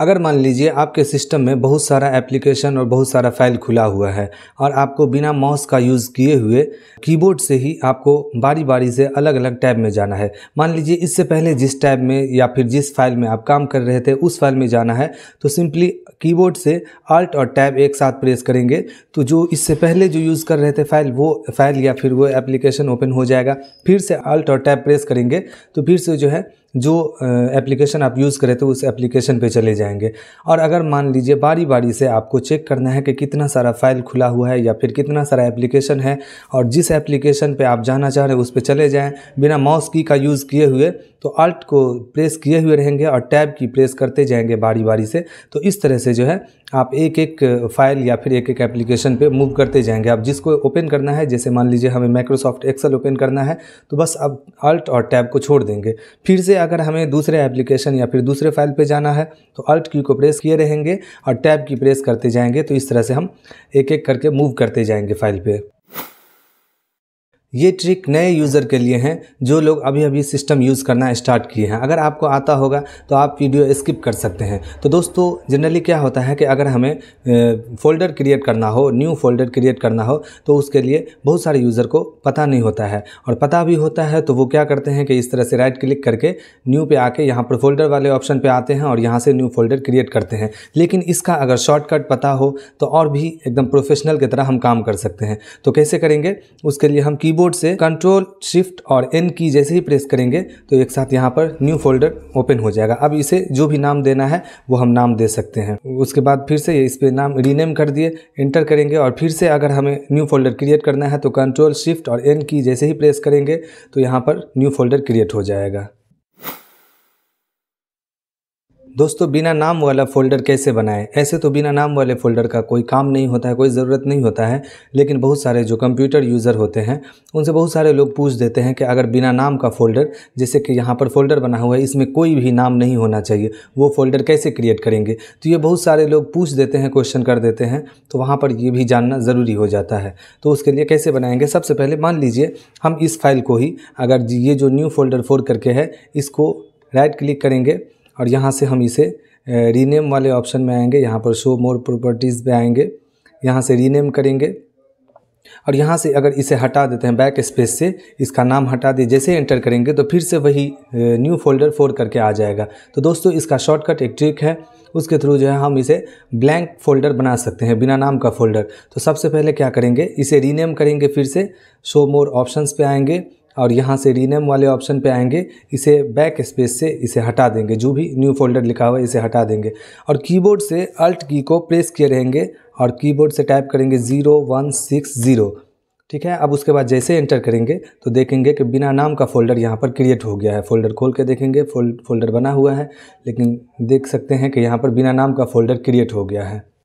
अगर मान लीजिए आपके सिस्टम में बहुत सारा एप्लीकेशन और बहुत सारा फाइल खुला हुआ है और आपको बिना माउस का यूज़ किए हुए कीबोर्ड से ही आपको बारी बारी से अलग अलग टैब में जाना है मान लीजिए इससे पहले जिस टैब में या फिर जिस फाइल में आप काम कर रहे थे उस फाइल में जाना है तो सिंपली कीबोर्ड से आल्ट और टैब एक साथ प्रेस करेंगे तो जो इससे पहले जो यूज़ कर रहे थे फाइल वो फाइल या फिर वो एप्लीकेशन ओपन हो जाएगा फिर से आल्ट और टैब प्रेस करेंगे तो फिर से जो है जो एप्लीकेशन आप यूज़ करे थे उस एप्लीकेशन पर चले जाए जाएंगे और अगर मान लीजिए बारी बारी से आपको चेक करना है कि कितना सारा फाइल खुला हुआ है या फिर कितना सारा एप्लीकेशन है और जिस एप्लीकेशन पर आप जाना चाह रहे हैं उस पर चले जाएँ बिना माउस की का यूज़ किए हुए तो अल्ट को प्रेस किए हुए रहेंगे और टैब की प्रेस करते जाएंगे बारी बारी से तो इस तरह से जो है आप एक एक फाइल या फिर एक एक एप्लीकेशन पे मूव करते जाएंगे आप जिसको ओपन करना है जैसे मान लीजिए हमें माइक्रोसॉफ्ट एक्सेल ओपन करना है तो बस अब अल्ट और टैब को छोड़ देंगे फिर से अगर हमें दूसरे एप्लीकेशन या फिर दूसरे फाइल पर जाना है तो अल्ट अल्ट की को प्रेस किए रहेंगे और टैब की प्रेस करते जाएंगे तो इस तरह से हम एक एक करके मूव करते जाएंगे फाइल पे ये ट्रिक नए यूज़र के लिए हैं जो लोग अभी अभी सिस्टम यूज़ करना स्टार्ट किए हैं अगर आपको आता होगा तो आप वीडियो स्किप कर सकते हैं तो दोस्तों जनरली क्या होता है कि अगर हमें फ़ोल्डर क्रिएट करना हो न्यू फोल्डर क्रिएट करना हो तो उसके लिए बहुत सारे यूज़र को पता नहीं होता है और पता भी होता है तो वो क्या करते हैं कि इस तरह से राइट क्लिक करके न्यू पे आके यहाँ पर फोल्डर वाले ऑप्शन पर आते हैं और यहाँ से न्यू फोल्डर क्रिएट करते हैं लेकिन इसका अगर शॉर्टकट पता हो तो और भी एकदम प्रोफेशनल की तरह हम काम कर सकते हैं तो कैसे करेंगे उसके लिए हम की कीबोर्ड से कंट्रोल शिफ्ट और एन की जैसे ही प्रेस करेंगे तो एक साथ यहाँ पर न्यू फोल्डर ओपन हो जाएगा अब इसे जो भी नाम देना है वो हम नाम दे सकते हैं उसके बाद फिर से इस पर नाम रीनेम कर दिए इंटर करेंगे और फिर से अगर हमें न्यू फोल्डर क्रिएट करना है तो कंट्रोल शिफ्ट और एन की जैसे ही प्रेस करेंगे तो यहाँ पर न्यू फोल्डर क्रिएट हो जाएगा दोस्तों बिना नाम वाला फ़ोल्डर कैसे बनाएं ऐसे तो बिना नाम वाले फ़ोल्डर का कोई काम नहीं होता है कोई ज़रूरत नहीं होता है लेकिन बहुत सारे जो कंप्यूटर यूज़र होते हैं उनसे बहुत सारे लोग पूछ देते हैं कि अगर बिना नाम का फ़ोल्डर जैसे कि यहाँ पर फ़ोल्डर बना हुआ है इसमें कोई भी नाम नहीं होना चाहिए वो फ़ोल्डर कैसे क्रिएट करेंगे तो ये बहुत सारे लोग पूछ देते हैं क्वेश्चन कर देते हैं तो वहाँ पर ये भी जानना ज़रूरी हो जाता है तो उसके लिए कैसे बनाएंगे सबसे पहले मान लीजिए हम इस फाइल को ही अगर ये जो न्यू फोल्डर फोर करके है इसको राइट क्लिक करेंगे और यहाँ से हम इसे रीनेम वाले ऑप्शन में आएंगे यहाँ पर शो मोर प्रॉपर्टीज़ पे आएंगे यहाँ से रीनेम करेंगे और यहाँ से अगर इसे हटा देते हैं बैक स्पेस से इसका नाम हटा दिए जैसे एंटर करेंगे तो फिर से वही न्यू फोल्डर फोर करके आ जाएगा तो दोस्तों इसका शॉर्टकट एक ट्रिक है उसके थ्रू जो है हम इसे ब्लैंक फोल्डर बना सकते हैं बिना नाम का फोल्डर तो सबसे पहले क्या करेंगे इसे रीनेम करेंगे फिर से शो मोर ऑप्शंस पे आएंगे और यहाँ से रीनेम वाले ऑप्शन पे आएंगे इसे बैक स्पेस से इसे हटा देंगे जो भी न्यू फोल्डर लिखा हुआ है इसे हटा देंगे और कीबोर्ड से अल्ट की को प्रेस किए रहेंगे और कीबोर्ड से टाइप करेंगे ज़ीरो वन सिक्स ज़ीरो ठीक है अब उसके बाद जैसे एंटर करेंगे तो देखेंगे कि बिना नाम का फोल्डर यहाँ पर क्रिएट हो गया है फोल्डर खोल के देखेंगे फोल्ड फोल्डर बना हुआ है लेकिन देख सकते हैं कि यहाँ पर बिना नाम का फोल्डर क्रिएट हो गया है